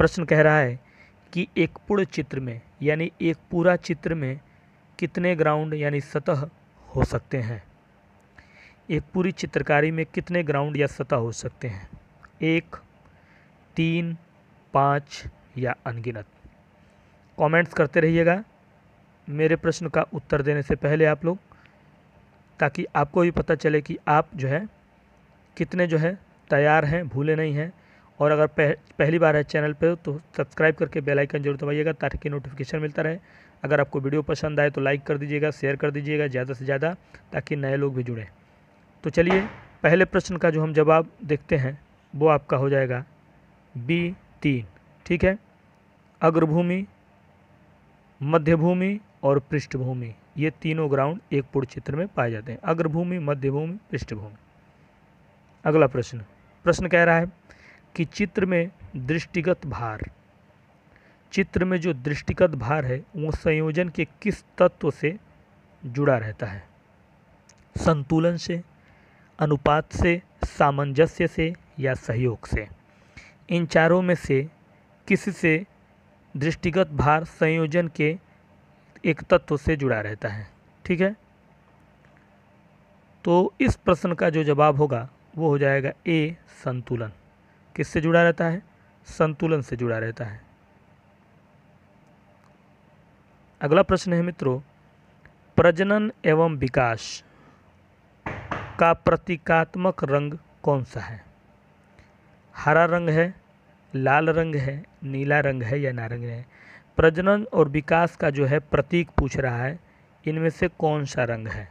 प्रश्न कह रहा है कि एक पूर्ण चित्र में यानी एक पूरा चित्र में कितने ग्राउंड यानी सतह हो सकते हैं एक पूरी चित्रकारी में कितने ग्राउंड या सतह हो सकते हैं एक तीन पाँच या अनगिनत कमेंट्स करते रहिएगा मेरे प्रश्न का उत्तर देने से पहले आप लोग ताकि आपको भी पता चले कि आप जो है कितने जो है तैयार हैं भूले नहीं हैं और अगर पह, पहली बार है चैनल पर तो सब्सक्राइब करके बेल आइकन जरूर दबाइएगा ताकि नोटिफिकेशन मिलता रहे अगर आपको वीडियो पसंद आए तो लाइक कर दीजिएगा शेयर कर दीजिएगा ज़्यादा से ज़्यादा ताकि नए लोग भी जुड़ें तो चलिए पहले प्रश्न का जो हम जवाब देखते हैं वो आपका हो जाएगा बी तीन ठीक है अग्रभूमि मध्यभूमि और पृष्ठभूमि ये तीनों ग्राउंड एक पूर्ण क्षेत्र में पाए जाते हैं अग्रभूमि मध्यभूमि पृष्ठभूमि अगला प्रश्न प्रश्न कह रहा है कि चित्र में दृष्टिगत भार चित्र में जो दृष्टिगत भार है वो संयोजन के किस तत्व से जुड़ा रहता है संतुलन से अनुपात से सामंजस्य से या सहयोग से इन चारों में से किस से दृष्टिगत भार संयोजन के एक तत्व से जुड़ा रहता है ठीक है तो इस प्रश्न का जो जवाब होगा वो हो जाएगा ए संतुलन किससे जुड़ा रहता है संतुलन से जुड़ा रहता है अगला प्रश्न है मित्रों प्रजनन एवं विकास का प्रतीकात्मक रंग कौन सा है हरा रंग है लाल रंग है नीला रंग है या नारंग है प्रजनन और विकास का जो है प्रतीक पूछ रहा है इनमें से कौन सा रंग है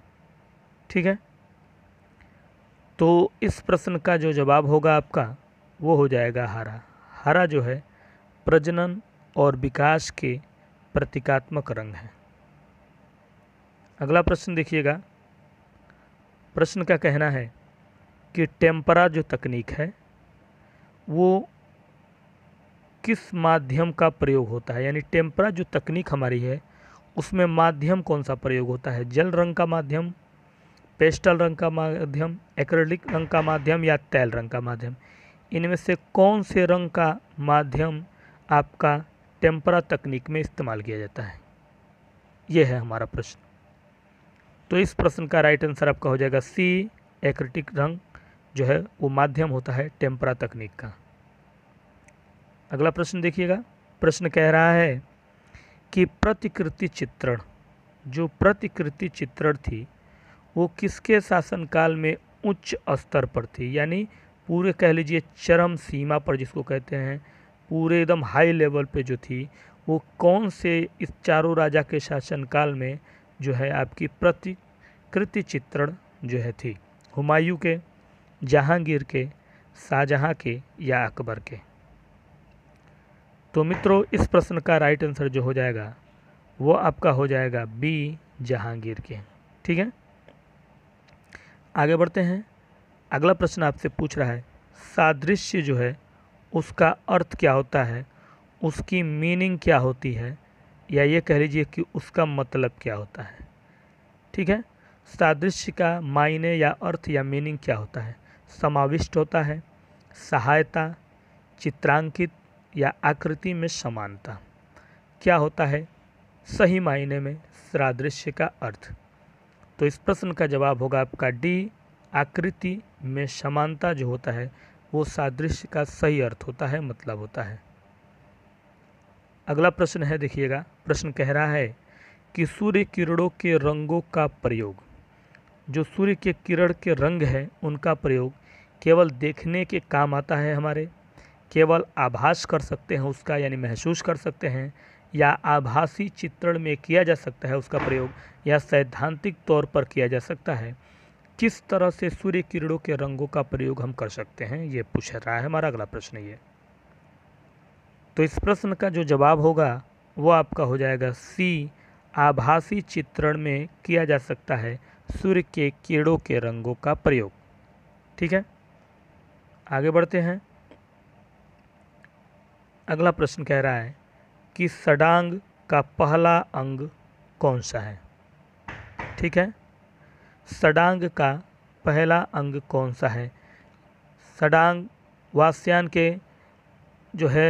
ठीक है तो इस प्रश्न का जो जवाब होगा आपका वो हो जाएगा हरा हरा जो है प्रजनन और विकास के प्रतीकात्मक रंग है अगला प्रश्न देखिएगा प्रश्न का कहना है कि टेम्परा जो तकनीक है वो किस माध्यम का प्रयोग होता है यानी टेम्परा जो तकनीक हमारी है उसमें माध्यम कौन सा प्रयोग होता है जल रंग का माध्यम पेस्टल रंग का माध्यम एक्रेलिक रंग का माध्यम या तैल रंग का माध्यम इनमें से कौन से रंग का माध्यम आपका टेम्परा तकनीक में इस्तेमाल किया जाता है यह है हमारा प्रश्न तो इस प्रश्न का राइट आंसर आपका हो जाएगा सी एक्रिटिक रंग जो है वो माध्यम होता है टेम्परा तकनीक का अगला प्रश्न देखिएगा प्रश्न कह रहा है कि प्रतिकृति चित्रण जो प्रतिकृति चित्रण थी वो किसके शासनकाल में उच्च स्तर पर थी यानी पूरे कह लीजिए चरम सीमा पर जिसको कहते हैं पूरे एकदम हाई लेवल पे जो थी वो कौन से इस चारों राजा के शासनकाल में जो है आपकी प्रतिकृति चित्रण जो है थी हुमायूं के जहांगीर के शाहजहाँ के या अकबर के तो मित्रों इस प्रश्न का राइट आंसर जो हो जाएगा वो आपका हो जाएगा बी जहांगीर के ठीक है आगे बढ़ते हैं अगला प्रश्न आपसे पूछ रहा है सादृश्य जो है उसका अर्थ क्या होता है उसकी मीनिंग क्या होती है या ये कह लीजिए कि उसका मतलब क्या होता है ठीक है सादृश्य का मायने या अर्थ या मीनिंग क्या होता है समाविष्ट होता है सहायता चित्रांकित या आकृति में समानता क्या होता है सही मायने में सादृश्य का अर्थ तो इस प्रश्न का जवाब होगा आपका डी आकृति में समानता जो होता है वो सादृश्य का सही अर्थ होता है मतलब होता है अगला प्रश्न है देखिएगा प्रश्न कह रहा है कि सूर्य किरणों के रंगों का प्रयोग जो सूर्य के किरण के रंग हैं उनका प्रयोग केवल देखने के काम आता है हमारे केवल आभास कर सकते हैं उसका यानी महसूस कर सकते हैं या आभासी चित्रण में किया जा सकता है उसका प्रयोग या सैद्धांतिक तौर पर किया जा सकता है किस तरह से सूर्य किरणों के रंगों का प्रयोग हम कर सकते हैं ये पूछ रहा है हमारा अगला प्रश्न ये तो इस प्रश्न का जो जवाब होगा वो आपका हो जाएगा सी आभासी चित्रण में किया जा सकता है सूर्य के किरणों के रंगों का प्रयोग ठीक है आगे बढ़ते हैं अगला प्रश्न कह रहा है कि सडांग का पहला अंग कौन सा है ठीक है षडांग का पहला अंग कौन सा है षडांग वास्यान के जो है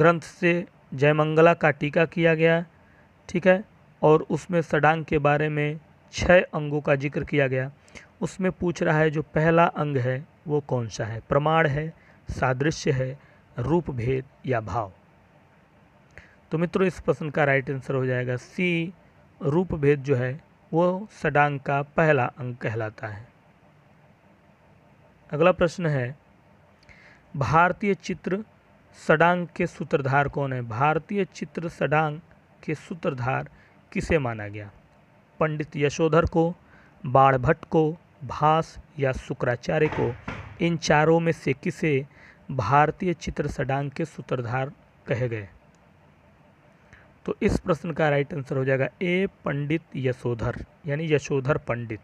ग्रंथ से जयमंगला का टीका किया गया ठीक है और उसमें षडांग के बारे में छः अंगों का जिक्र किया गया उसमें पूछ रहा है जो पहला अंग है वो कौन सा है प्रमाण है सादृश्य है रूप भेद या भाव तो मित्रों इस प्रश्न का राइट आंसर हो जाएगा सी रूप भेद जो है वो सडांग का पहला अंग कहलाता है अगला प्रश्न है भारतीय चित्र सडांग के सूत्रधार कौन है भारतीय चित्र सडांग के सूत्रधार किसे माना गया पंडित यशोधर को बाणभट्ट भट्ट को भास या शुक्राचार्य को इन चारों में से किसे भारतीय चित्र सडांग के सूत्रधार कहे गए तो इस प्रश्न का राइट आंसर हो जाएगा ए पंडित यशोधर यानी यशोधर पंडित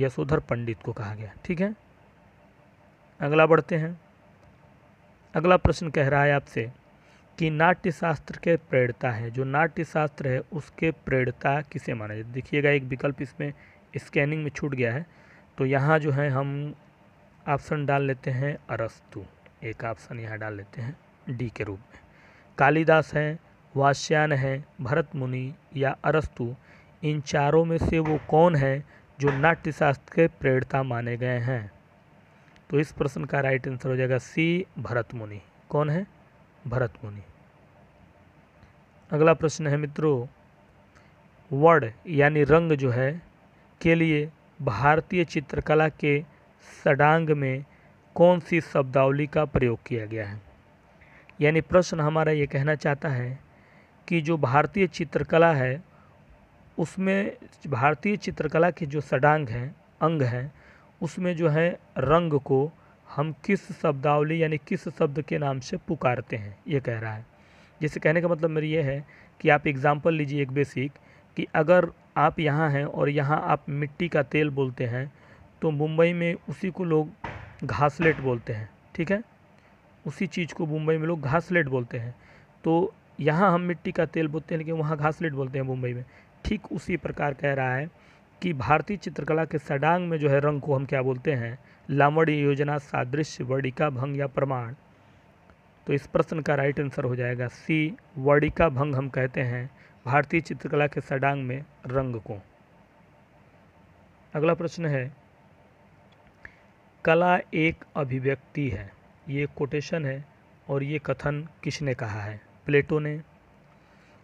यशोधर पंडित को कहा गया ठीक है अगला बढ़ते हैं अगला प्रश्न कह रहा है आपसे कि नाट्यशास्त्र के प्रेरता है जो नाट्यशास्त्र है उसके प्रेरता किसे माना जाए देखिएगा एक विकल्प इसमें स्कैनिंग में छूट गया है तो यहाँ जो है हम ऑप्शन डाल लेते हैं अरस्तु एक ऑप्शन यहाँ डाल लेते हैं डी के रूप में कालिदास हैं वास्यान है भरत मुनि या अरस्तु इन चारों में से वो कौन है जो नाट्यशास्त्र के प्रेरता माने गए हैं तो इस प्रश्न का राइट आंसर हो जाएगा सी भरत मुनि कौन है भरत मुनि अगला प्रश्न है मित्रों वर्ड यानी रंग जो है के लिए भारतीय चित्रकला के सडांग में कौन सी शब्दावली का प्रयोग किया गया है यानी प्रश्न हमारा ये कहना चाहता है कि जो भारतीय चित्रकला है उसमें भारतीय चित्रकला के जो षडांग हैं अंग हैं उसमें जो है रंग को हम किस शब्दावली यानी किस शब्द के नाम से पुकारते हैं ये कह रहा है जैसे कहने का मतलब मेरी ये है कि आप एग्ज़ाम्पल लीजिए एक बेसिक कि अगर आप यहाँ हैं और यहाँ आप मिट्टी का तेल बोलते हैं तो मुंबई में उसी को लोग घासलेट बोलते हैं ठीक है उसी चीज़ को मुंबई में लोग घासलेट बोलते हैं तो यहाँ हम मिट्टी का तेल बोलते हैं लेकिन वहाँ घासलेट बोलते हैं मुंबई में ठीक उसी प्रकार कह रहा है कि भारतीय चित्रकला के सडांग में जो है रंग को हम क्या बोलते हैं लामड़ी योजना सादृश्य वर्णिका भंग या प्रमाण तो इस प्रश्न का राइट आंसर हो जाएगा सी वर्णिका भंग हम कहते हैं भारतीय चित्रकला के सडांग में रंग को अगला प्रश्न है कला एक अभिव्यक्ति है ये कोटेशन है और ये कथन किसने कहा है प्लेटो ने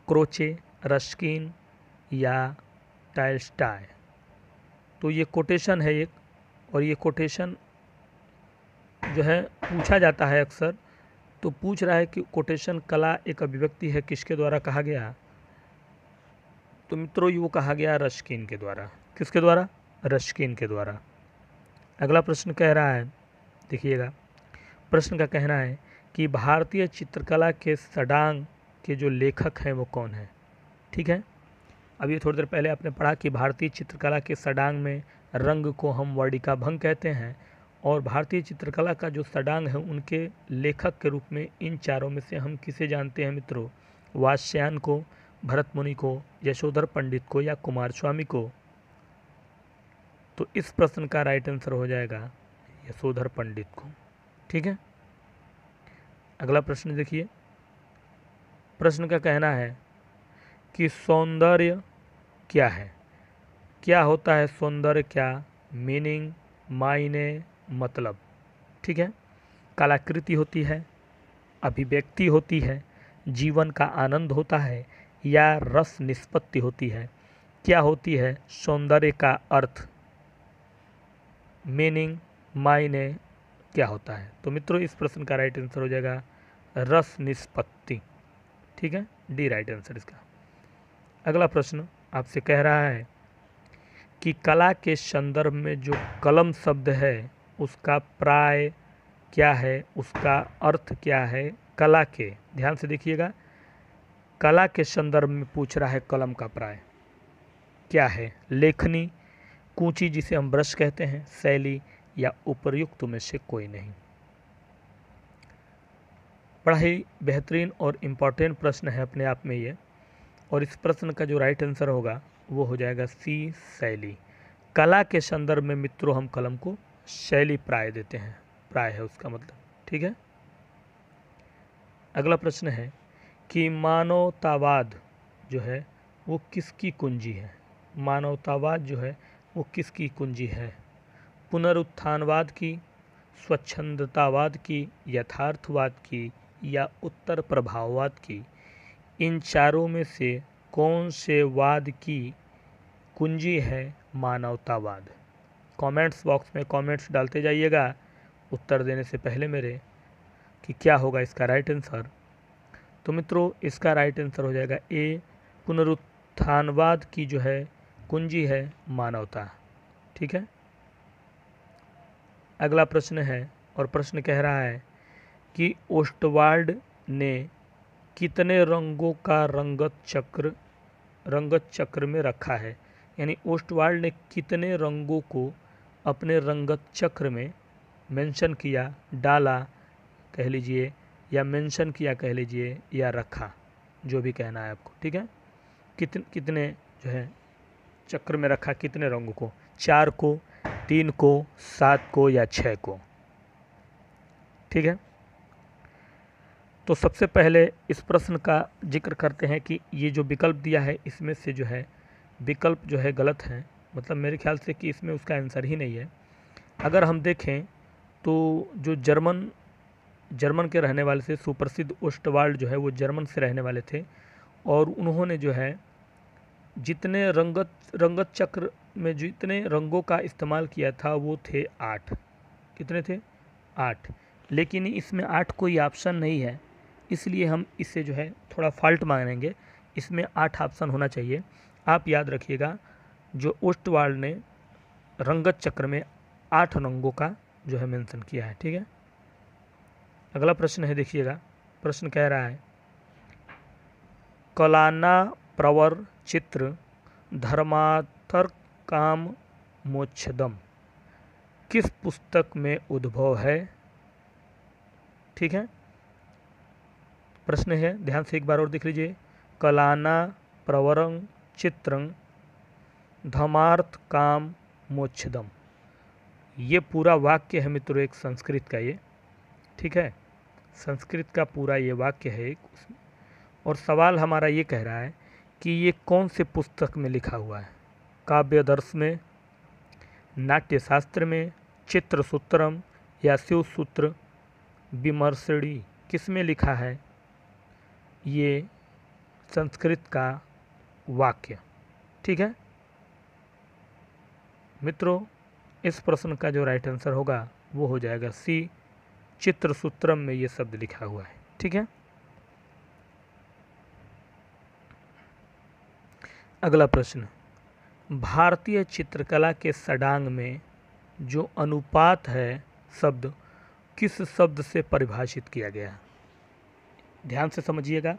क्रोचे रश्किन या टाइल्स्टाय तो ये कोटेशन है एक और ये कोटेशन जो है पूछा जाता है अक्सर तो पूछ रहा है कि कोटेशन कला एक अभिव्यक्ति है किसके द्वारा कहा गया तो मित्रों ये वो कहा गया रश्किन के द्वारा किसके द्वारा रश्किन के द्वारा अगला प्रश्न कह रहा है देखिएगा प्रश्न का कहना है कि भारतीय चित्रकला के सडांग के जो लेखक हैं वो कौन हैं ठीक है अभी थोड़ी देर पहले आपने पढ़ा कि भारतीय चित्रकला के सडांग में रंग को हम वर्णिका भंग कहते हैं और भारतीय चित्रकला का जो सडांग है उनके लेखक के रूप में इन चारों में से हम किसे जानते हैं मित्रों वाश्यान को भरत मुनि को यशोधर पंडित को या कुमार स्वामी को तो इस प्रश्न का राइट आंसर हो जाएगा यशोधर पंडित को ठीक है अगला प्रश्न देखिए प्रश्न का कहना है कि सौंदर्य क्या है क्या होता है सौंदर्य क्या मीनिंग मायने मतलब ठीक है कलाकृति होती है अभिव्यक्ति होती है जीवन का आनंद होता है या रस निष्पत्ति होती है क्या होती है सौंदर्य का अर्थ मीनिंग मायने क्या होता है तो मित्रों इस प्रश्न का राइट आंसर हो जाएगा रस निष्पत्ति ठीक है डी राइट आंसर इसका अगला प्रश्न आपसे कह रहा है कि कला के संदर्भ में जो कलम शब्द है उसका प्राय क्या है उसका अर्थ क्या है कला के ध्यान से देखिएगा कला के संदर्भ में पूछ रहा है कलम का प्राय क्या है लेखनी कूची जिसे हम ब्रश कहते हैं शैली या उपर्युक्त में से कोई नहीं बड़ा ही बेहतरीन और इम्पॉर्टेंट प्रश्न है अपने आप में ये और इस प्रश्न का जो राइट आंसर होगा वो हो जाएगा सी शैली कला के संदर्भ में मित्रों हम कलम को शैली प्राय देते हैं प्राय है उसका मतलब ठीक है अगला प्रश्न है कि मानवतावाद जो है वो किसकी कुंजी है मानवतावाद जो है वो किसकी कुंजी है पुनरुत्थानवाद की स्वच्छंदतावाद की यथार्थवाद की या उत्तर प्रभाववाद की इन चारों में से कौन से वाद की कुंजी है मानवतावाद कमेंट्स बॉक्स में कमेंट्स डालते जाइएगा उत्तर देने से पहले मेरे कि क्या होगा इसका राइट आंसर तो मित्रों इसका राइट आंसर हो जाएगा ए पुनरुत्थानवाद की जो है कुंजी है मानवता ठीक है अगला प्रश्न है और प्रश्न कह रहा है कि ओस्टवाल्ड ने कितने रंगों का रंगत चक्र रंगत चक्र में रखा है यानी ओस्टवाल्ड ने कितने रंगों को अपने रंगत चक्र में मेंशन किया डाला कह लीजिए या मेंशन किया कह लीजिए या रखा जो भी कहना है आपको ठीक है कितने कितने जो है चक्र में रखा कितने रंगों को चार को तीन को सात को या छः को ठीक है तो सबसे पहले इस प्रश्न का जिक्र करते हैं कि ये जो विकल्प दिया है इसमें से जो है विकल्प जो है गलत है मतलब मेरे ख्याल से कि इसमें उसका आंसर ही नहीं है अगर हम देखें तो जो जर्मन जर्मन के रहने वाले थे सुप्रसिद्ध ओस्टवाल्ड जो है वो जर्मन से रहने वाले थे और उन्होंने जो है जितने रंगत रंगत चक्र में जितने रंगों का इस्तेमाल किया था वो थे आठ कितने थे आठ लेकिन इसमें आठ कोई ऑप्शन नहीं है इसलिए हम इसे जो है थोड़ा फॉल्ट मानेंगे इसमें आठ ऑप्शन होना चाहिए आप याद रखिएगा जो ओस्टवाल ने रंगत चक्र में आठ रंगों का जो है मेंशन किया है ठीक है अगला प्रश्न है देखिएगा प्रश्न कह रहा है कलाना प्रवर चित्र धर्मार्थक काम मोक्षदम किस पुस्तक में उद्भव है ठीक है प्रश्न है ध्यान से एक बार और देख लीजिए कलाना प्रवरं चित्रं धमार्थ काम मोक्षदम ये पूरा वाक्य है मित्रों एक संस्कृत का ये ठीक है संस्कृत का पूरा ये वाक्य है एक और सवाल हमारा ये कह रहा है कि ये कौन से पुस्तक में लिखा हुआ है काव्यदर्श में नाट्यशास्त्र में चित्र सूत्रम या शिव सूत्र विमर्शणी किस में लिखा है ये संस्कृत का वाक्य ठीक है मित्रों इस प्रश्न का जो राइट आंसर होगा वो हो जाएगा सी चित्र सूत्रम में ये शब्द लिखा हुआ है ठीक है अगला प्रश्न भारतीय चित्रकला के सडांग में जो अनुपात है शब्द किस शब्द से परिभाषित किया गया ध्यान से समझिएगा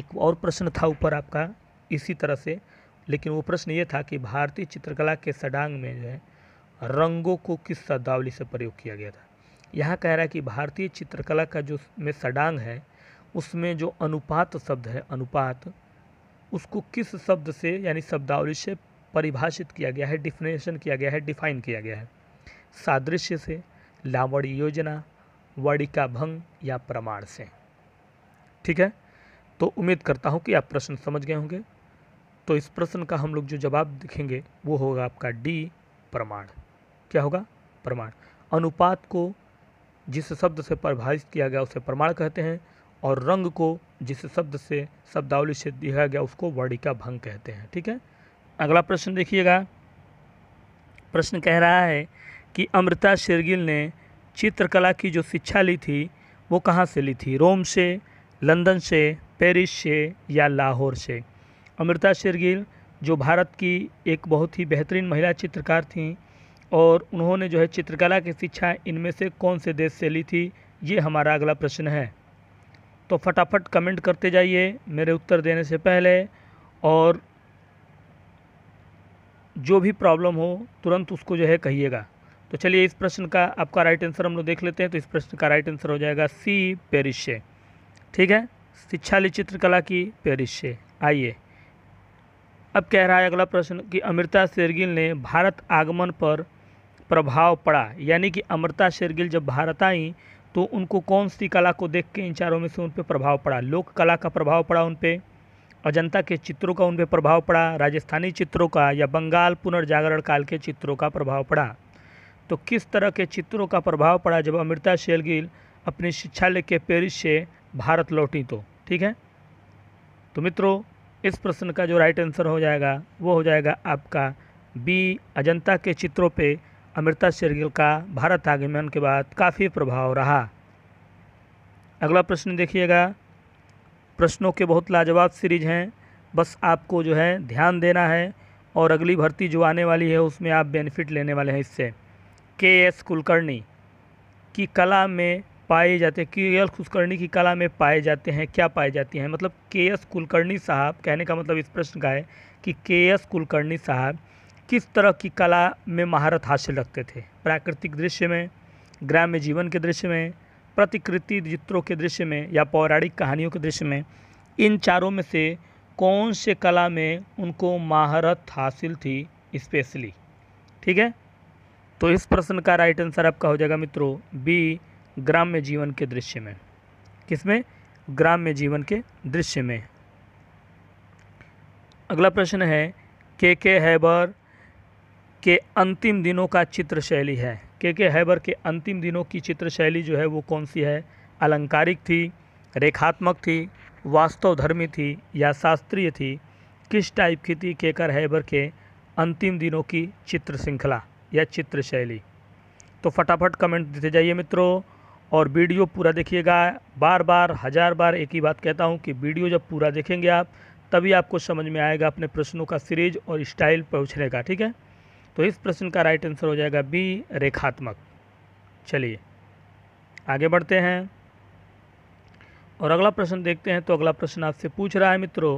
एक और प्रश्न था ऊपर आपका इसी तरह से लेकिन वो प्रश्न ये था कि भारतीय चित्रकला के सडांग में जो है रंगों को किस शब्दावली से प्रयोग किया गया था यहाँ कह रहा है कि भारतीय चित्रकला का जो में सडांग है उसमें जो अनुपात शब्द है अनुपात उसको किस शब्द से यानी शब्दावली से परिभाषित किया गया है डिफिनेशन किया गया है डिफाइन किया गया है सादृश्य से लावड़ी योजना वर्णिका भंग या प्रमाण से ठीक है तो उम्मीद करता हूँ कि आप प्रश्न समझ गए होंगे तो इस प्रश्न का हम लोग जो जवाब देखेंगे वो होगा आपका डी प्रमाण क्या होगा प्रमाण अनुपात को जिस शब्द से परिभाषित किया गया उसे प्रमाण कहते हैं और रंग को जिस शब्द से शब्दावली से दिया गया उसको वर्णिका भंग कहते हैं ठीक है अगला प्रश्न देखिएगा प्रश्न कह रहा है कि अमृता शेरगिल ने चित्रकला की जो शिक्षा ली थी वो कहाँ से ली थी रोम से लंदन से पेरिस से या लाहौर से अमृता शेरगिल जो भारत की एक बहुत ही बेहतरीन महिला चित्रकार थीं और उन्होंने जो है चित्रकला की शिक्षा इनमें से कौन से देश से ली थी ये हमारा अगला प्रश्न है तो फटाफट कमेंट करते जाइए मेरे उत्तर देने से पहले और जो भी प्रॉब्लम हो तुरंत उसको जो है कहिएगा तो चलिए इस प्रश्न का आपका राइट आंसर हम लोग देख लेते हैं तो इस प्रश्न का राइट आंसर हो जाएगा सी पेरिस ठीक है शिक्षा ली चित्रकला की पेरिस आइए अब कह रहा है अगला प्रश्न कि अमृता शेरगिल ने भारत आगमन पर प्रभाव पड़ा यानी कि अमृता शेरगिल जब भारत आई तो उनको कौन सी कला को देख के इन चारों में से उन पर प्रभाव पड़ा लोक कला का प्रभाव पड़ा उन पर अजंता के चित्रों का उन पर प्रभाव पड़ा राजस्थानी चित्रों का या बंगाल पुनर्जागरण काल के चित्रों का प्रभाव पड़ा तो किस तरह के चित्रों का प्रभाव पड़ा जब अमृता शेलगिल अपनी शिक्षा लेके पेरिस से भारत लौटी तो ठीक है तो मित्रों इस प्रश्न का जो राइट आंसर हो जाएगा वो हो जाएगा आपका बी अजंता के चित्रों पर अमृता शेरगिल का भारत आगमन के बाद काफ़ी प्रभाव रहा अगला प्रश्न देखिएगा प्रश्नों के बहुत लाजवाब सीरीज हैं बस आपको जो है ध्यान देना है और अगली भर्ती जो आने वाली है उसमें आप बेनिफिट लेने वाले हैं इससे के एस कुलकर्णी की कला में पाए जाते के एस कुलकर्णी की कला में पाए जाते हैं क्या पाए जाती हैं मतलब के एस कुलकर्णी साहब कहने का मतलब इस प्रश्न का है कि के एस कुलकर्णी साहब किस तरह की कला में महारत हासिल रखते थे प्राकृतिक दृश्य में ग्राम्य जीवन के दृश्य में प्रतिकृति चित्रों के दृश्य में या पौराणिक कहानियों के दृश्य में इन चारों में से कौन से कला में उनको महारत हासिल थी स्पेशली ठीक है तो इस प्रश्न का राइट आंसर आपका हो जाएगा मित्रों बी ग्राम्य जीवन के दृश्य में किसमें ग्राम्य जीवन के दृश्य में अगला प्रश्न है के के हैबर के अंतिम दिनों का चित्र शैली है के के हैबर के अंतिम दिनों की चित्र शैली जो है वो कौन सी है अलंकारिक थी रेखात्मक थी वास्तवधर्मी थी या शास्त्रीय थी किस टाइप की थी केकर हैबर के अंतिम दिनों की चित्र श्रृंखला या चित्र शैली तो फटाफट कमेंट देते जाइए मित्रों और वीडियो पूरा देखिएगा बार बार हज़ार बार एक ही बात कहता हूँ कि वीडियो जब पूरा देखेंगे आप तभी आपको समझ में आएगा अपने प्रश्नों का सीरीज और स्टाइल पहुँचने का ठीक है तो इस प्रश्न का राइट आंसर हो जाएगा बी रेखात्मक चलिए आगे बढ़ते हैं और अगला प्रश्न देखते हैं तो अगला प्रश्न आपसे पूछ रहा है मित्रों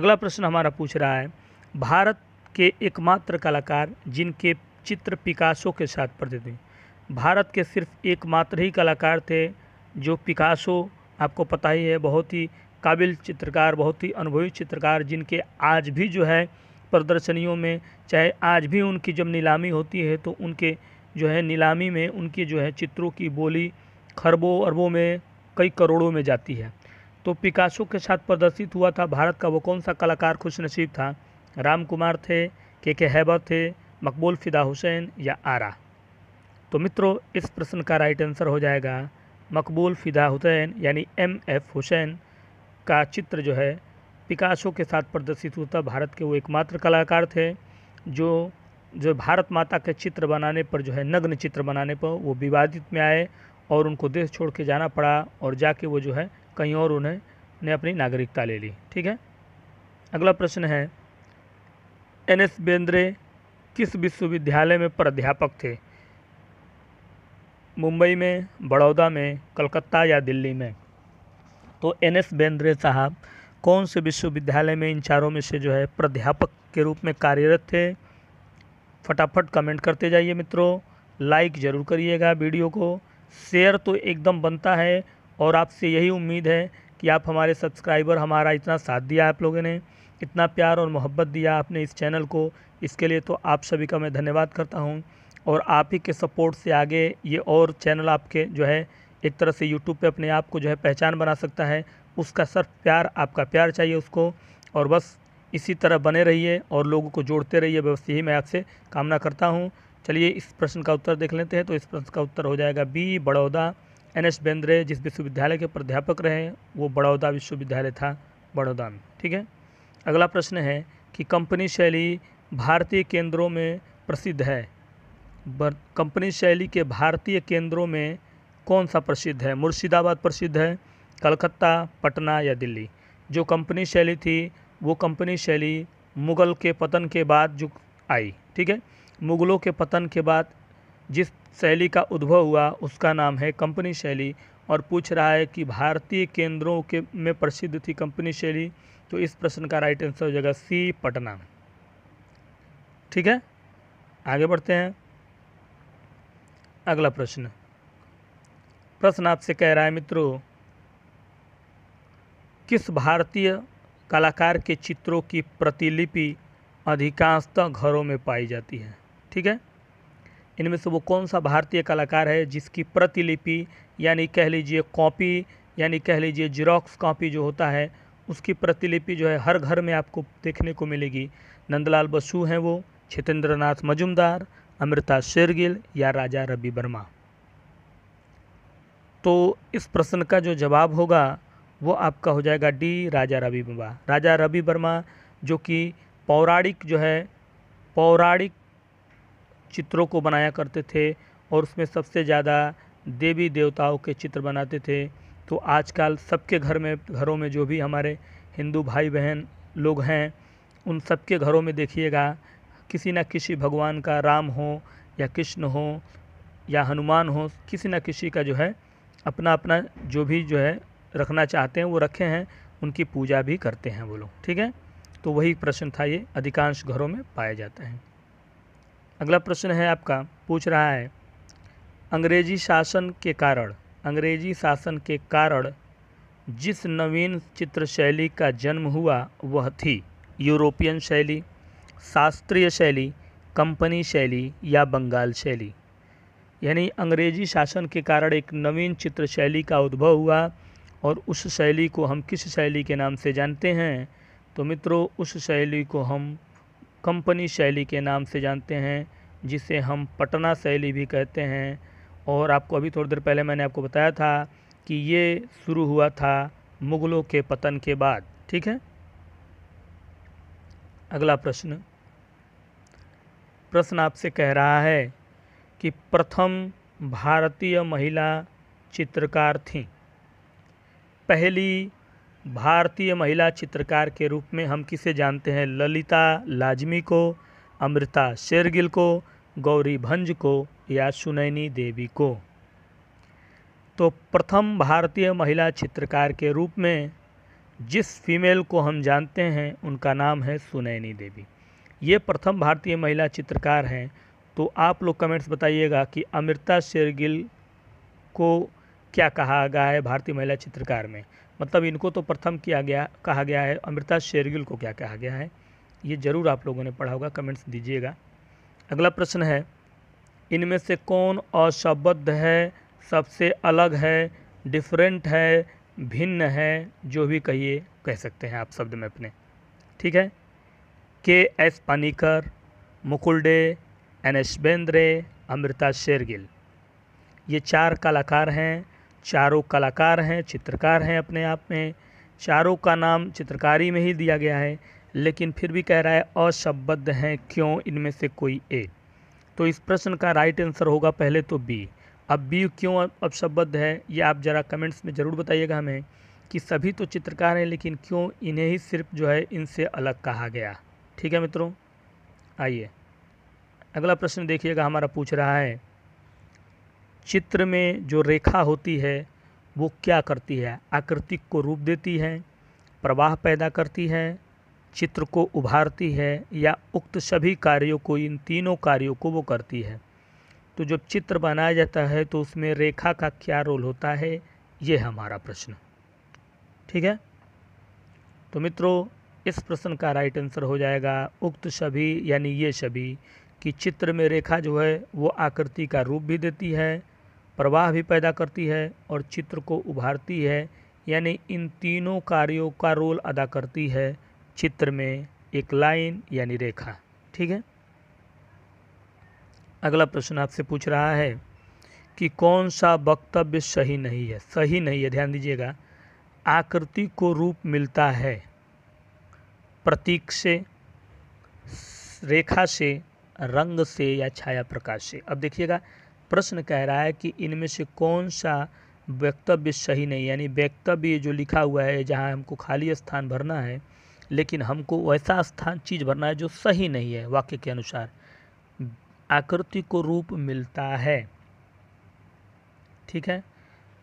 अगला प्रश्न हमारा पूछ रहा है भारत के एकमात्र कलाकार जिनके चित्र पिकासो के साथ पढ़ते थे भारत के सिर्फ एकमात्र ही कलाकार थे जो पिकासो आपको पता ही है बहुत ही काबिल चित्रकार बहुत ही अनुभवी चित्रकार जिनके आज भी जो है प्रदर्शनियों में चाहे आज भी उनकी जब नीलामी होती है तो उनके जो है नीलामी में उनके जो है चित्रों की बोली खरबों अरबों में कई करोड़ों में जाती है तो पिकासो के साथ प्रदर्शित हुआ था भारत का वो कौन सा कलाकार खुश नसीब था राम कुमार थे के के हैबर थे मकबूल फ़िदा हुसैन या आरा तो मित्रों इस प्रश्न का राइट आंसर हो जाएगा मकबूल फ़िदा हुसैन यानी एम एफ हुसैन का चित्र जो है पिकासो के साथ प्रदर्शित था भारत के वो एकमात्र कलाकार थे जो जो भारत माता के चित्र बनाने पर जो है नग्न चित्र बनाने पर वो विवादित में आए और उनको देश छोड़ के जाना पड़ा और जाके वो जो है कहीं और उन्हें ने अपनी नागरिकता ले ली ठीक है अगला प्रश्न है एन एस बेंद्रे किस विश्वविद्यालय में प्राध्यापक थे मुंबई में बड़ौदा में कलकत्ता या दिल्ली में तो एन एस बेंद्रे साहब कौन से विश्वविद्यालय में इन चारों में से जो है प्राध्यापक के रूप में कार्यरत थे फटाफट कमेंट करते जाइए मित्रों लाइक ज़रूर करिएगा वीडियो को शेयर तो एकदम बनता है और आपसे यही उम्मीद है कि आप हमारे सब्सक्राइबर हमारा इतना साथ दिया आप लोगों ने इतना प्यार और मोहब्बत दिया आपने इस चैनल को इसके लिए तो आप सभी का मैं धन्यवाद करता हूँ और आप ही के सपोर्ट से आगे ये और चैनल आपके जो है एक तरह से यूट्यूब पे अपने आप को जो है पहचान बना सकता है उसका सिर्फ प्यार आपका प्यार चाहिए उसको और बस इसी तरह बने रहिए और लोगों को जोड़ते रहिए बस यही मैं आपसे कामना करता हूँ चलिए इस प्रश्न का उत्तर देख लेते हैं तो इस प्रश्न का उत्तर हो जाएगा B Baroda N S Bendre जिस विश्वविद्यालय के प्राध्यापक रहे वो बड़ौदा विश्वविद्यालय था बड़ौदा में ठीक है अगला प्रश्न है कि कंपनी शैली भारतीय केंद्रों में प्रसिद्ध है कंपनी शैली के भारतीय केंद्रों में कौन सा प्रसिद्ध है मुर्शिदाबाद प्रसिद्ध है कलकत्ता पटना या दिल्ली जो कंपनी शैली थी वो कंपनी शैली मुग़ल के पतन के बाद जो आई ठीक है मुग़लों के पतन के बाद जिस शैली का उद्भव हुआ उसका नाम है कंपनी शैली और पूछ रहा है कि भारतीय केंद्रों के में प्रसिद्ध थी कंपनी शैली तो इस प्रश्न का राइट आंसर हो जाएगा सी पटना ठीक है आगे बढ़ते हैं अगला प्रश्न प्रश्न आपसे कह रहा है मित्रों किस भारतीय कलाकार के चित्रों की प्रतिलिपि अधिकांशतः घरों में पाई जाती है ठीक है इनमें से वो कौन सा भारतीय कलाकार है जिसकी प्रतिलिपि यानी कह लीजिए कॉपी यानी कह लीजिए जिरोक्स कॉपी जो होता है उसकी प्रतिलिपि जो है हर घर में आपको देखने को मिलेगी नंदलाल बसु हैं वो छितेंद्र नाथ मजुमदार अमृता शेरगिल या राजा रवि वर्मा तो इस प्रश्न का जो जवाब होगा वो आपका हो जाएगा डी राजा रवि वर्मा राजा रवि वर्मा जो कि पौराणिक जो है पौराणिक चित्रों को बनाया करते थे और उसमें सबसे ज़्यादा देवी देवताओं के चित्र बनाते थे तो आजकल सबके घर में घरों में जो भी हमारे हिंदू भाई बहन लोग हैं उन सबके घरों में देखिएगा किसी न किसी भगवान का राम हो या कृष्ण हो या हनुमान हो किसी न किसी का जो है अपना अपना जो भी जो है रखना चाहते हैं वो रखे हैं उनकी पूजा भी करते हैं वो लोग ठीक है तो वही प्रश्न था ये अधिकांश घरों में पाया जाता है अगला प्रश्न है आपका पूछ रहा है अंग्रेजी शासन के कारण अंग्रेजी शासन के कारण जिस नवीन चित्रशैली का जन्म हुआ वह थी यूरोपियन शैली शास्त्रीय शैली कंपनी शैली या बंगाल शैली यानी अंग्रेजी शासन के कारण एक नवीन चित्र शैली का उद्भव हुआ और उस शैली को हम किस शैली के नाम से जानते हैं तो मित्रों उस शैली को हम कंपनी शैली के नाम से जानते हैं जिसे हम पटना शैली भी कहते हैं और आपको अभी थोड़ी देर पहले मैंने आपको बताया था कि ये शुरू हुआ था मुग़लों के पतन के बाद ठीक है अगला प्रश्न प्रश्न आपसे कह रहा है कि प्रथम भारतीय महिला चित्रकार थीं पहली भारतीय महिला चित्रकार के रूप में हम किसे जानते हैं ललिता लाजमी को अमृता शेरगिल को गौरी भंज को या सुनैनी देवी को तो प्रथम भारतीय महिला चित्रकार के रूप में जिस फीमेल को हम जानते हैं उनका नाम है सुनैनी देवी ये प्रथम भारतीय महिला चित्रकार हैं तो आप लोग कमेंट्स बताइएगा कि अमृता शेरगिल को क्या कहा गया है भारतीय महिला चित्रकार में मतलब इनको तो प्रथम किया गया कहा गया है अमृता शेरगिल को क्या कहा गया है ये ज़रूर आप लोगों ने पढ़ा होगा कमेंट्स दीजिएगा अगला प्रश्न है इनमें से कौन अशब्द है सबसे अलग है डिफरेंट है भिन्न है जो भी कहिए कह सकते हैं आप शब्द में अपने ठीक है K S Panikkar Mukul Dey NS Bendre Amrita Shergil ये चार कलाकार हैं चारों कलाकार हैं चित्रकार हैं अपने आप में चारों का नाम चित्रकारी में ही दिया गया है लेकिन फिर भी कह रहा है अशब्द हैं क्यों इनमें से कोई ए तो इस प्रश्न का राइट आंसर होगा पहले तो बी अब बी क्यों अपशब्द है ये आप ज़रा कमेंट्स में ज़रूर बताइएगा हमें कि सभी तो चित्रकार हैं लेकिन क्यों इन्हें ही सिर्फ जो है इनसे अलग कहा गया ठीक है मित्रों आइए अगला प्रश्न देखिएगा हमारा पूछ रहा है चित्र में जो रेखा होती है वो क्या करती है आकृति को रूप देती है प्रवाह पैदा करती है चित्र को उभारती है या उक्त सभी कार्यों को इन तीनों कार्यों को वो करती है तो जब चित्र बनाया जाता है तो उसमें रेखा का क्या रोल होता है ये हमारा प्रश्न ठीक है तो मित्रों इस प्रश्न का राइट आंसर हो जाएगा उक्त सभी यानी ये सभी कि चित्र में रेखा जो है वो आकृति का रूप भी देती है प्रवाह भी पैदा करती है और चित्र को उभारती है यानी इन तीनों कार्यों का रोल अदा करती है चित्र में एक लाइन यानी रेखा ठीक है अगला प्रश्न आपसे पूछ रहा है कि कौन सा वक्तव्य सही नहीं है सही नहीं है ध्यान दीजिएगा आकृति को रूप मिलता है प्रतीक से रेखा से रंग से या छाया प्रकाश से अब देखिएगा प्रश्न कह रहा है कि इनमें से कौन सा वक्तव्य सही नहीं यानी वक्तव्य जो लिखा हुआ है जहाँ हमको खाली स्थान भरना है लेकिन हमको वैसा स्थान चीज़ भरना है जो सही नहीं है वाक्य के अनुसार आकृति को रूप मिलता है ठीक है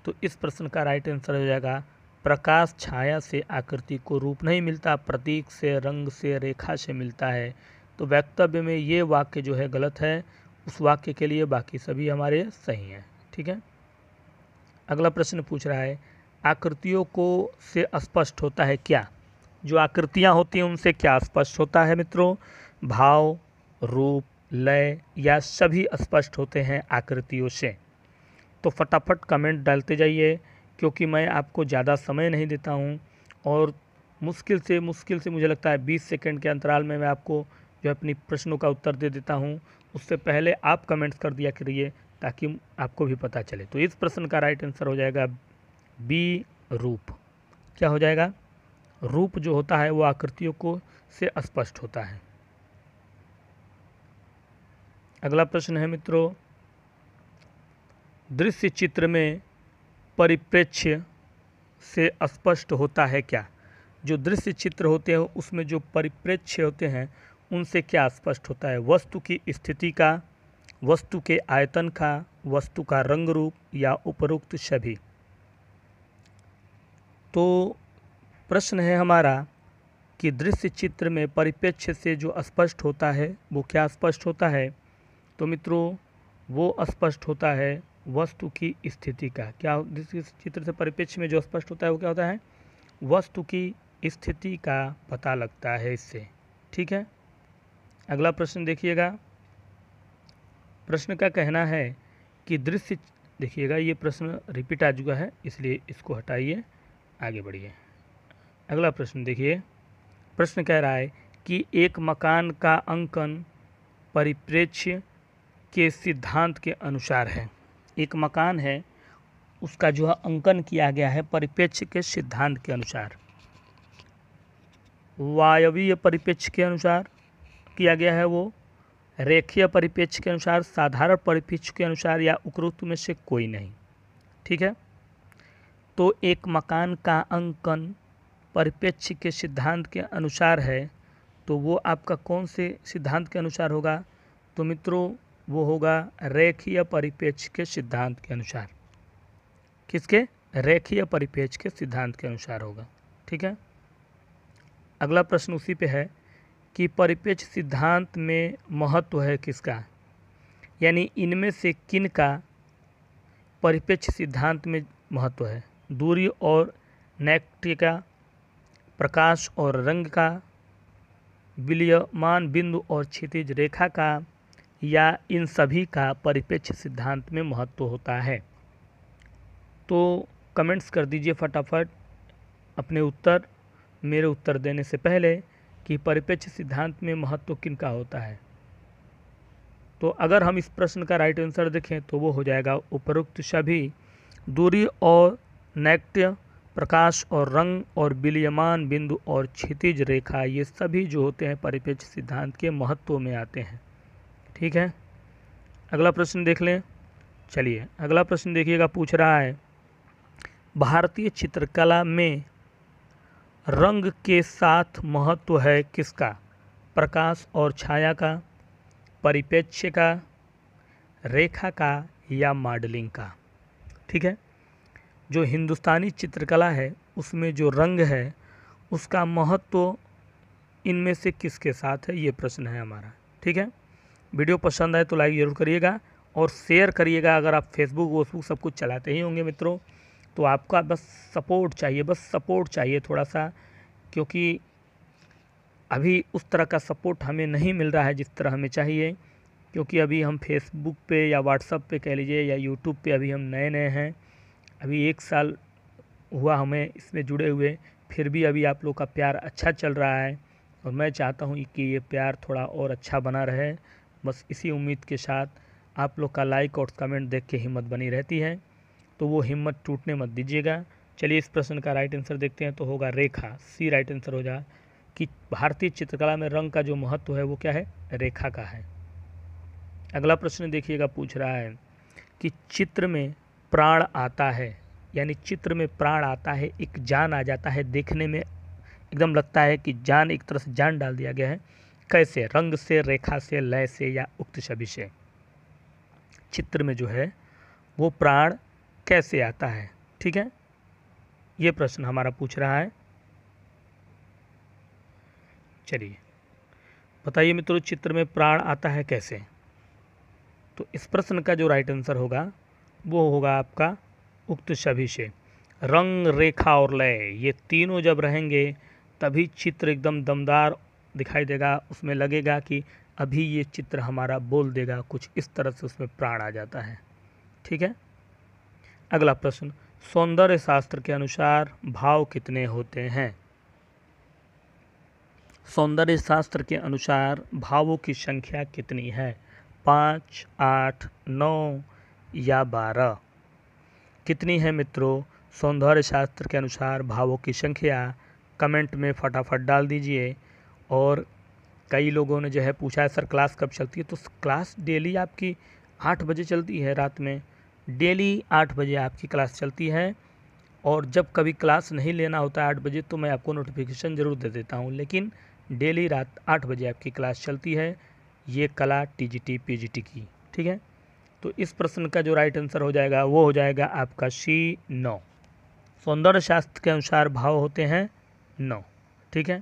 तो इस प्रश्न का राइट आंसर हो जाएगा प्रकाश छाया से आकृति को रूप नहीं मिलता प्रतीक से रंग से रेखा से मिलता है तो वक्तव्य में ये वाक्य जो है गलत है उस वाक्य के लिए बाकी सभी हमारे सही हैं ठीक है अगला प्रश्न पूछ रहा है आकृतियों को से स्पष्ट होता है क्या जो आकृतियाँ होती हैं उनसे क्या स्पष्ट होता है मित्रों भाव रूप लय या सभी स्पष्ट होते हैं आकृतियों से तो फटाफट कमेंट डालते जाइए क्योंकि मैं आपको ज़्यादा समय नहीं देता हूँ और मुश्किल से मुश्किल से मुझे लगता है 20 सेकंड के अंतराल में मैं आपको जो अपनी प्रश्नों का उत्तर दे देता हूँ उससे पहले आप कमेंट्स कर दिया करिए ताकि आपको भी पता चले तो इस प्रश्न का राइट आंसर हो जाएगा बी रूप क्या हो जाएगा रूप जो होता है वो आकृतियों को से स्पष्ट होता है अगला प्रश्न है मित्रों दृश्य चित्र में परिप्रेक्ष्य से स्पष्ट होता है क्या जो दृश्य चित्र होते हैं उसमें जो परिप्रेक्ष्य होते हैं उनसे क्या स्पष्ट होता है वस्तु की स्थिति का वस्तु के आयतन का वस्तु का रंग रूप या उपरोक्त सभी तो प्रश्न है हमारा कि दृश्य चित्र में परिप्रेक्ष्य से जो स्पष्ट होता है वो क्या स्पष्ट होता है तो मित्रों वो स्पष्ट होता है वस्तु की स्थिति का क्या दृश्य चित्र से परिप्रेक्ष्य में जो स्पष्ट होता है वो क्या होता है वस्तु की स्थिति का पता लगता है इससे ठीक है अगला प्रश्न देखिएगा प्रश्न का कहना है कि दृश्य देखिएगा ये प्रश्न रिपीट आ चुका है इसलिए इसको हटाइए आगे बढ़िए अगला प्रश्न देखिए प्रश्न कह रहा है कि एक मकान का अंकन परिप्रेक्ष्य के सिद्धांत के अनुसार है एक मकान है उसका जो है अंकन किया गया है परिप्रेक्ष्य के सिद्धांत के अनुसार वायवीय परिप्रेक्ष्य के अनुसार किया गया है वो रेखीय परिपेक्ष के अनुसार साधारण परिपेक्ष के अनुसार या उपरोक्त में से कोई नहीं ठीक है तो एक मकान का अंकन परिपेक्ष के सिद्धांत के अनुसार है तो वो आपका कौन से सिद्धांत के अनुसार होगा तो मित्रों वो होगा रेखीय परिपेक्ष के सिद्धांत के अनुसार किसके रेखीय परिपेक्ष के सिद्धांत के अनुसार होगा ठीक है अगला प्रश्न उसी पे है कि परिपेक्ष सिद्धांत में महत्व है किसका यानी इनमें से किन का परिपेक्ष सिद्धांत में महत्व है दूरी और नैक्ट्य का प्रकाश और रंग का विलियमान बिंदु और क्षितिज रेखा का या इन सभी का परिपेक्ष सिद्धांत में महत्व होता है तो कमेंट्स कर दीजिए फटाफट अपने उत्तर मेरे उत्तर देने से पहले कि परिपेक्ष सिद्धांत में महत्व किन का होता है तो अगर हम इस प्रश्न का राइट आंसर देखें तो वो हो जाएगा उपरोक्त सभी दूरी और नैक्ट्य प्रकाश और रंग और विलियमान बिंदु और क्षितिज रेखा ये सभी जो होते हैं परिपेक्ष सिद्धांत के महत्व में आते हैं ठीक है अगला प्रश्न देख लें चलिए अगला प्रश्न देखिएगा पूछ रहा है भारतीय चित्रकला में रंग के साथ महत्व है किसका प्रकाश और छाया का परिपेक्ष्य का रेखा का या मॉडलिंग का ठीक है जो हिंदुस्तानी चित्रकला है उसमें जो रंग है उसका महत्व इनमें से किसके साथ है ये प्रश्न है हमारा ठीक है वीडियो पसंद आए तो लाइक ज़रूर करिएगा और शेयर करिएगा अगर आप फेसबुक वेसबुक सब कुछ चलाते ही होंगे मित्रों तो आपका बस सपोर्ट चाहिए बस सपोर्ट चाहिए थोड़ा सा क्योंकि अभी उस तरह का सपोर्ट हमें नहीं मिल रहा है जिस तरह हमें चाहिए क्योंकि अभी हम फेसबुक पे या व्हाट्सअप पे कह लीजिए या यूट्यूब पे अभी हम नए नए हैं अभी एक साल हुआ हमें इसमें जुड़े हुए फिर भी अभी आप लोग का प्यार अच्छा चल रहा है और मैं चाहता हूँ कि ये प्यार थोड़ा और अच्छा बना रहे बस इसी उम्मीद के साथ आप लोग का लाइक और कमेंट देख के हिम्मत बनी रहती है तो वो हिम्मत टूटने मत दीजिएगा चलिए इस प्रश्न का राइट आंसर देखते हैं तो होगा रेखा सी राइट आंसर हो जाए कि भारतीय चित्रकला में रंग का जो महत्व है वो क्या है रेखा का है अगला प्रश्न देखिएगा पूछ रहा है कि चित्र में प्राण आता है यानी चित्र में प्राण आता है एक जान आ जाता है देखने में एकदम लगता है कि जान एक तरह से जान डाल दिया गया है कैसे रंग से रेखा से लय से या उक्त छवि से चित्र में जो है वो प्राण कैसे आता है ठीक है ये प्रश्न हमारा पूछ रहा है चलिए बताइए मित्रों चित्र में प्राण आता है कैसे तो इस प्रश्न का जो राइट आंसर होगा वो होगा आपका उक्त सभी से रंग रेखा और लय ये तीनों जब रहेंगे तभी चित्र एकदम दमदार दिखाई देगा उसमें लगेगा कि अभी ये चित्र हमारा बोल देगा कुछ इस तरह से उसमें प्राण आ जाता है ठीक है अगला प्रश्न सौंदर्य शास्त्र के अनुसार भाव कितने होते हैं सौंदर्य शास्त्र के अनुसार भावों की संख्या कितनी है पाँच आठ नौ या बारह कितनी है मित्रों सौंदर्य शास्त्र के अनुसार भावों की संख्या कमेंट में फटाफट डाल दीजिए और कई लोगों ने जो है पूछा है सर क्लास कब चलती है तो क्लास डेली आपकी आठ बजे चलती है रात में डेली आठ बजे आपकी क्लास चलती है और जब कभी क्लास नहीं लेना होता आठ बजे तो मैं आपको नोटिफिकेशन ज़रूर दे देता हूँ लेकिन डेली रात आठ बजे आपकी क्लास चलती है ये कला टीजीटी पीजीटी की ठीक है तो इस प्रश्न का जो राइट आंसर हो जाएगा वो हो जाएगा आपका शी नौ सौंदर्य शास्त्र के अनुसार भाव होते हैं नौ ठीक है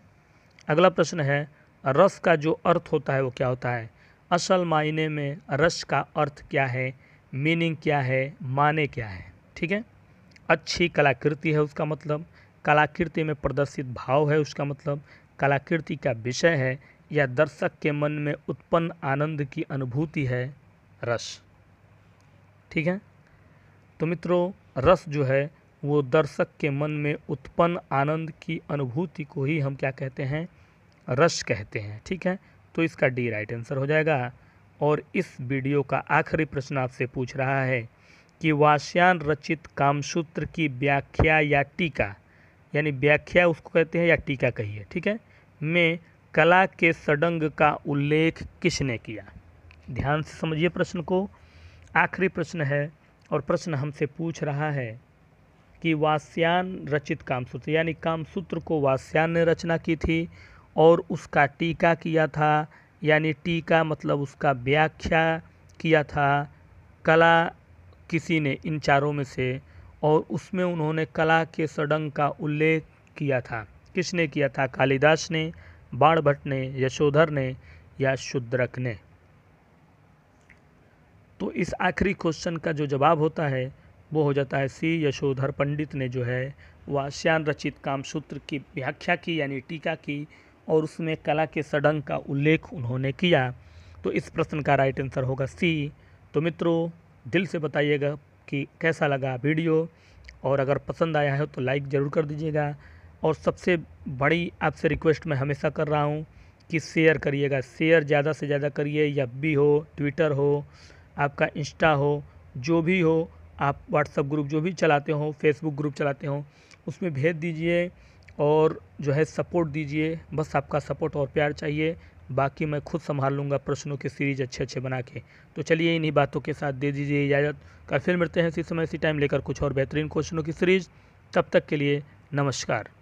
अगला प्रश्न है रस का जो अर्थ होता है वो क्या होता है असल मायने में रस का अर्थ क्या है मीनिंग क्या है माने क्या है ठीक है अच्छी कलाकृति है उसका मतलब कलाकृति में प्रदर्शित भाव है उसका मतलब कलाकृति का विषय है या दर्शक के मन में उत्पन्न आनंद की अनुभूति है रस ठीक है तो मित्रों रस जो है वो दर्शक के मन में उत्पन्न आनंद की अनुभूति को ही हम क्या कहते हैं रस कहते हैं ठीक है तो इसका डी राइट आंसर हो जाएगा और इस वीडियो का आखिरी प्रश्न आपसे पूछ रहा है कि वास्यान रचित कामसूत्र की व्याख्या या टीका यानी व्याख्या उसको कहते हैं या टीका कहिए ठीक है में कला के सडंग का उल्लेख किसने किया ध्यान से समझिए प्रश्न को आखिरी प्रश्न है और प्रश्न हमसे पूछ रहा है कि वास्यान रचित कामसूत्र यानी कामसूत्र को वास्यान ने रचना की थी और उसका टीका किया था यानी टीका मतलब उसका व्याख्या किया था कला किसी ने इन चारों में से और उसमें उन्होंने कला के सडंग का उल्लेख किया था किसने किया था कालिदास ने बाण भट्ट ने यशोधर ने या शुद्रक ने तो इस आखिरी क्वेश्चन का जो जवाब होता है वो हो जाता है सी यशोधर पंडित ने जो है वह श्यान रचित कामसूत्र की व्याख्या की यानी टीका की और उसमें कला के सडंग का उल्लेख उन्होंने किया तो इस प्रश्न का राइट आंसर होगा सी तो मित्रों दिल से बताइएगा कि कैसा लगा वीडियो और अगर पसंद आया है तो लाइक ज़रूर कर दीजिएगा और सबसे बड़ी आपसे रिक्वेस्ट मैं हमेशा कर रहा हूँ कि शेयर करिएगा शेयर ज़्यादा से ज़्यादा करिए या बी हो ट्विटर हो आपका इंस्टा हो जो भी हो आप व्हाट्सअप ग्रुप जो भी चलाते हो फेसबुक ग्रुप चलाते हो उसमें भेज दीजिए और जो है सपोर्ट दीजिए बस आपका सपोर्ट और प्यार चाहिए बाकी मैं खुद संभाल लूँगा प्रश्नों की सीरीज अच्छे अच्छे बना के तो चलिए इन्हीं बातों के साथ दे दीजिए इजाज़त कल फिर मिलते हैं इसी समय इसी टाइम लेकर कुछ और बेहतरीन क्वेश्चनों की सीरीज तब तक के लिए नमस्कार